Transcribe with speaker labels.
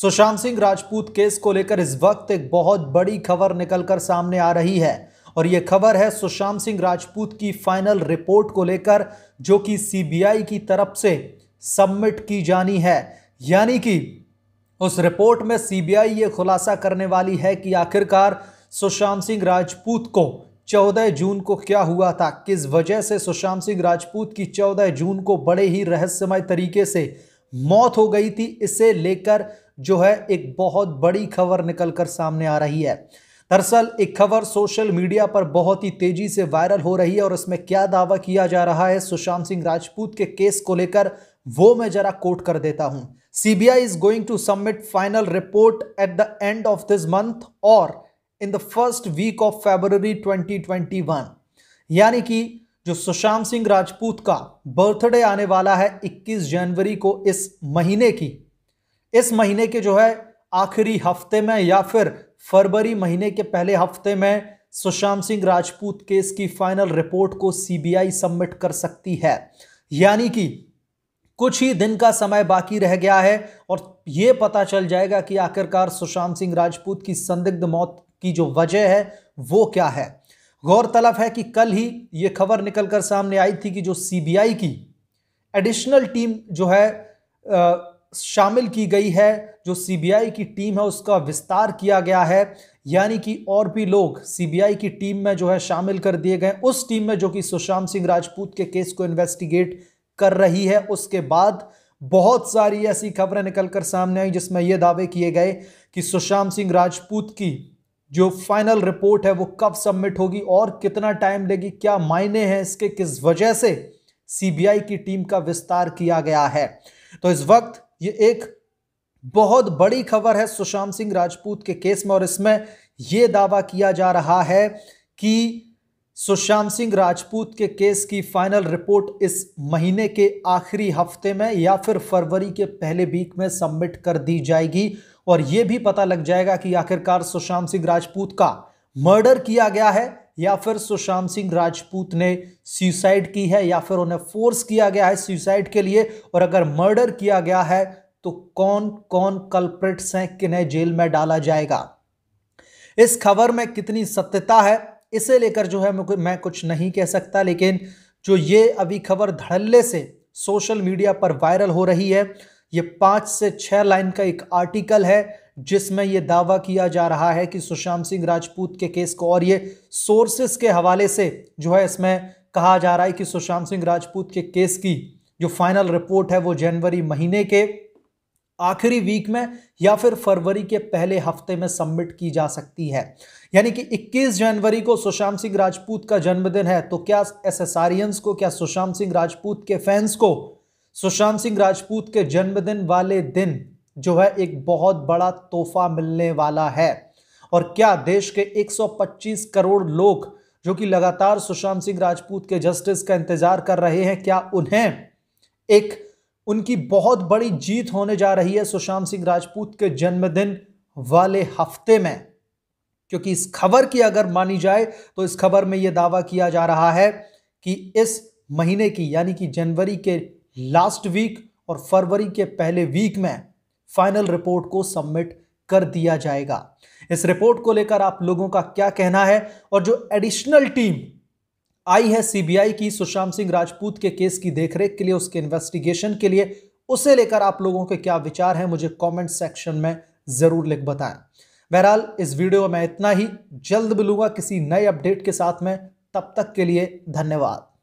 Speaker 1: Sushant Singh Rajput case को लेकर इस वक्त एक बहुत बड़ी खबर निकलकर सामने आ रही है और यह खबर है सुशांत सिंह राजपूत की फाइनल रिपोर्ट को लेकर जो कि सीबीआई की तरफ से सबमिट की जानी है यानी कि उस रिपोर्ट में सीबीआई ये खुलासा करने वाली है कि आखिरकार सुशांत सिंह राजपूत को 14 जून को क्या हुआ था किस वजह से सुशांत सिंह राजपूत की 14 जून को बड़े ही रहस्यमय तरीके से मौत हो गई थी इसे लेकर जो है एक बहुत बड़ी खबर निकलकर सामने आ रही है दरअसल एक खबर सोशल मीडिया पर बहुत ही तेजी से वायरल हो रही है और इसमें क्या दावा किया जा रहा है सुशांत सिंह राजपूत के केस को लेकर वो मैं जरा कोट कर देता हूं CBI is going to submit final report at the end of this month और in the first week of February twenty यानी कि जो सुशांत सिंह राजपूत का बर्थडे आने वाला है 21 जनवरी को इस महीने की इस महीने के जो है आखिरी हफ्ते में या फिर फरवरी महीने के पहले हफ्ते में सुशांत सिंह राजपूत केस की फाइनल रिपोर्ट को सीबीआई सबमिट कर सकती है यानी कि कुछ ही दिन का समय बाकी रह गया है और ये पता चल जाएगा कि आखिरकार सुशांत सिंह राजपूत की संदिग्ध मौत की जो वजह है वो क्या है गौरतलब है कि कल ही ये खबर निकलकर सामने आई थी कि जो सीबीआई की एडिशनल टीम जो है आ, शामिल की गई है जो सीबीआई की टीम है उसका विस्तार किया गया है यानी कि और भी लोग सीबीआई की टीम में जो है शामिल कर दिए गए उस टीम में जो कि सुशांत सिंह राजपूत के केस को इन्वेस्टिगेट कर रही है उसके बाद बहुत सारी ऐसी खबरें निकलकर सामने आई जिसमें यह दावे किए गए कि सुशांत सिंह राजपूत की जो फाइनल रिपोर्ट है वो कब सबमिट होगी और कितना टाइम लेगी क्या मायने हैं इसके किस वजह से सीबीआई की टीम का विस्तार किया गया है तो इस वक्त ये एक बहुत बड़ी खबर है सुशांत सिंह राजपूत के केस में और इसमें यह दावा किया जा रहा है कि सुशांत सिंह राजपूत के केस की फाइनल रिपोर्ट इस महीने के आखिरी हफ्ते में या फिर फरवरी के पहले वीक में सबमिट कर दी जाएगी और यह भी पता लग जाएगा कि आखिरकार सुशांत सिंह राजपूत का मर्डर किया गया है या फिर सुशांत सिंह राजपूत ने सुसाइड की है या फिर उन्हें फोर्स किया गया है सुसाइड के लिए और अगर मर्डर किया गया है तो कौन कौन कल्प्रिट्स हैं किन्हें जेल में डाला जाएगा इस खबर में कितनी सत्यता है इसे लेकर जो है मैं कुछ नहीं कह सकता लेकिन जो ये अभी खबर धड़ल्ले से सोशल मीडिया पर वायरल हो रही है ये पांच से छह लाइन का एक आर्टिकल है जिसमें यह दावा किया जा रहा है कि सुशांत सिंह राजपूत के केस को और ये सोर्सेस के हवाले से जो है इसमें कहा जा रहा है कि सुशांत सिंह राजपूत के केस की जो फाइनल रिपोर्ट है वो जनवरी महीने के आखिरी वीक में या फिर फरवरी के पहले हफ्ते में सबमिट की जा सकती है यानी कि 21 जनवरी को सुशांत सिंह राजपूत का जन्मदिन है तो क्या एस को क्या सुशांत सिंह राजपूत के फैंस को सुशांत सिंह राजपूत के जन्मदिन वाले दिन जो है एक बहुत बड़ा तोहफा मिलने वाला है और क्या देश के 125 करोड़ लोग जो कि लगातार सुशांत सिंह राजपूत के जस्टिस का इंतजार कर रहे हैं क्या उन्हें एक उनकी बहुत बड़ी जीत होने जा रही है सुशांत सिंह राजपूत के जन्मदिन वाले हफ्ते में क्योंकि इस खबर की अगर मानी जाए तो इस खबर में यह दावा किया जा रहा है कि इस महीने की यानी कि जनवरी के लास्ट वीक और फरवरी के पहले वीक में फाइनल रिपोर्ट को सबमिट कर दिया जाएगा इस रिपोर्ट को लेकर आप लोगों का क्या कहना है और जो एडिशनल टीम आई है सीबीआई की सुशांत सिंह राजपूत के केस की देखरेख के लिए उसके इन्वेस्टिगेशन के लिए उसे लेकर आप लोगों के क्या विचार हैं मुझे कमेंट सेक्शन में ज़रूर लिख बताएं बहरहाल इस वीडियो में इतना ही जल्द मिलूंगा किसी नए अपडेट के साथ में तब तक के लिए धन्यवाद